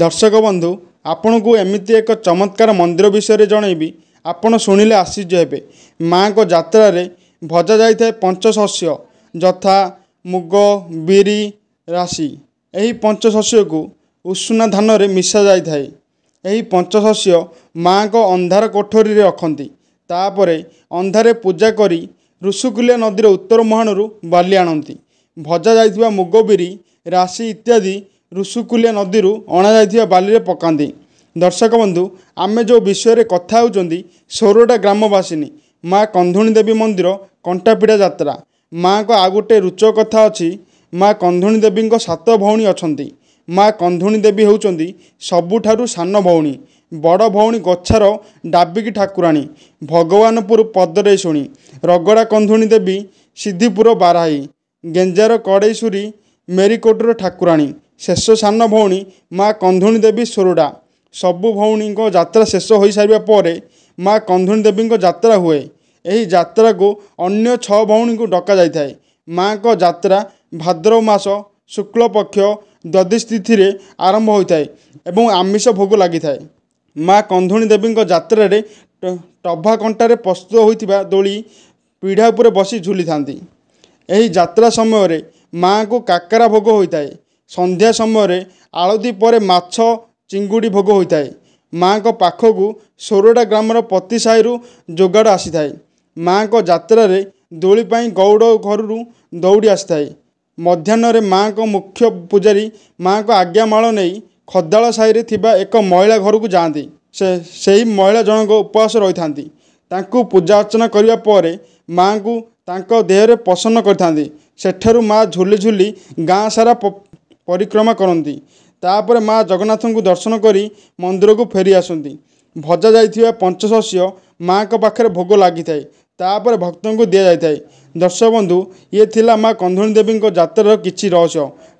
ଦର୍ଶକ ବନ୍ଧୁ ଆପଣଙ୍କୁ ଏମିତି ଏକ ଚମତ୍କାର ମନ୍ଦିର ବିଷୟରେ ଜଣାଇବି ଆପଣ ଶୁଣିଲେ ଆଶ୍ଚର୍ଯ୍ୟ ହେବେ ମାଆଙ୍କ ଯାତ୍ରାରେ ଭଜା ଯାଇଥାଏ ପଞ୍ଚଶସ୍ୟ ଯଥା ମୁଗ ବିରି ରାଶି ଏହି ପଞ୍ଚଶସ୍ୟକୁ ଉଷୁନା ଧାନରେ ମିଶା ଯାଇଥାଏ ଏହି ପଞ୍ଚଶସ୍ୟ ମାଆଙ୍କ ଅନ୍ଧାର କୋଠରୀରେ ରଖନ୍ତି ତାପରେ ଅନ୍ଧାରେ ପୂଜା କରି ଋଷିକୁଲ୍ୟା ନଦୀର ଉତ୍ତର ମୁହାଣରୁ ବାଲି ଆଣନ୍ତି ଭଜା ଯାଇଥିବା ମୁଗ ବିରି ରାଶି ଇତ୍ୟାଦି ଋଷୁକୁଲିଆ ନଦୀରୁ ଅଣାଯାଇଥିବା ବାଲିରେ ପକାନ୍ତି ଦର୍ଶକ ବନ୍ଧୁ ଆମେ ଯେଉଁ ବିଷୟରେ କଥା ହେଉଛନ୍ତି ସୋରଡ଼ା ଗ୍ରାମବାସିନୀ ମା' କନ୍ଧୁଣୀ ଦେବୀ ମନ୍ଦିର କଣ୍ଟାପିଡ଼ା ଯାତ୍ରା ମା'ଙ୍କ ଆଉ ଗୋଟିଏ ରୁଚ କଥା ଅଛି ମା' କନ୍ଧୁଣୀ ଦେବୀଙ୍କ ସାତ ଭଉଣୀ ଅଛନ୍ତି ମା' କନ୍ଧୁଣୀ ଦେବୀ ହେଉଛନ୍ତି ସବୁଠାରୁ ସାନ ଭଉଣୀ ବଡ଼ ଭଉଣୀ ଗଛର ଡାବିକି ଠାକୁରାଣୀ ଭଗବାନପୁର ପଦରେଶୁଣୀ ରଗଡ଼ା କନ୍ଧୁଣୀ ଦେବୀ ସିଦ୍ଧିପୁର ବାରାହି ଗେଞ୍ଜାର କଡ଼େଇଶୁରୀ ମେରିକୋଟର ଠାକୁରାଣୀ ଶେଷ ସାନ ଭଉଣୀ ମା' କନ୍ଧୁଣି ଦେବୀ ସୋରଡ଼ା ସବୁ ଭଉଣୀଙ୍କ ଯାତ୍ରା ଶେଷ ହୋଇସାରିବା ପରେ ମା' କନ୍ଧୁଣି ଦେବୀଙ୍କ ଯାତ୍ରା ହୁଏ ଏହି ଯାତ୍ରାକୁ ଅନ୍ୟ ଛଅ ଭଉଣୀଙ୍କୁ ଡକାଯାଇଥାଏ ମା'ଙ୍କ ଯାତ୍ରା ଭାଦ୍ରବ ମାସ ଶୁକ୍ଳ ଶୁକ୍ଳପକ୍ଷ ଦ୍ୱାଦଶତିଥିରେ ଆରମ୍ଭ ହୋଇଥାଏ ଏବଂ ଆମିଷ ଭୋଗ ଲାଗିଥାଏ ମା' କନ୍ଧୁଣି ଦେବୀଙ୍କ ଯାତ୍ରାରେ ଟଭା କଣ୍ଟାରେ ପ୍ରସ୍ତୁତ ହୋଇଥିବା ଦୋଳି ପିଢ଼ା ଉପରେ ବସି ଝୁଲିଥାନ୍ତି ଏହି ଯାତ୍ରା ସମୟରେ ମା'ଙ୍କୁ କାକରା ଭୋଗ ହୋଇଥାଏ ସନ୍ଧ୍ୟା ସମୟରେ ଆଳତି ପରେ ମାଛ ଚିଙ୍ଗୁଡ଼ି ଭୋଗ ହୋଇଥାଏ ମାଆଙ୍କ ପାଖକୁ ସୋରଡ଼ା ଗ୍ରାମର ପତି ସାହିରୁ ଯୋଗାଡ଼ ଆସିଥାଏ ମାଆଙ୍କ ଯାତ୍ରାରେ ଦୋଳି ପାଇଁ ଗଉଡ଼ ଘରରୁ ଦୌଡ଼ି ଆସିଥାଏ ମଧ୍ୟାହ୍ନରେ ମାଆଙ୍କ ମୁଖ୍ୟ ପୂଜାରୀ ମାଆଙ୍କ ମାଳ ନେଇ ଖଦାଳ ସାହିରେ ଥିବା ଏକ ମହିଳା ଘରକୁ ଯାଆନ୍ତି ସେ ସେହି ମହିଳା ଜଣଙ୍କ ଉପବାସ ରହିଥାନ୍ତି ତାଙ୍କୁ ପୂଜା ଅର୍ଚ୍ଚନା କରିବା ପରେ ମାଆଙ୍କୁ ତାଙ୍କ ଦେହରେ ପ୍ରସନ୍ନ କରିଥାନ୍ତି ସେଠାରୁ ମାଆ ଝୁଲି ଝୁଲି ଗାଁ ସାରା ପରିକ୍ରମା କରନ୍ତି ତାପରେ ମା ଜଗନ୍ନାଥଙ୍କୁ ଦର୍ଶନ କରି ମନ୍ଦିରକୁ ଫେରି ଆସନ୍ତି ଭଜା ଯାଇଥିବା ପଞ୍ଚଶସ୍ୟ ମାଆଙ୍କ ପାଖରେ ଭୋଗ ଲାଗିଥାଏ ତାପରେ ଭକ୍ତଙ୍କୁ ଦିଆଯାଇଥାଏ ଦର୍ଶକ ବନ୍ଧୁ ଇଏ ଥିଲା ମା କନ୍ଧୁଣୀ ଦେବୀଙ୍କ ଯାତ୍ରାର କିଛି ରହସ୍ୟ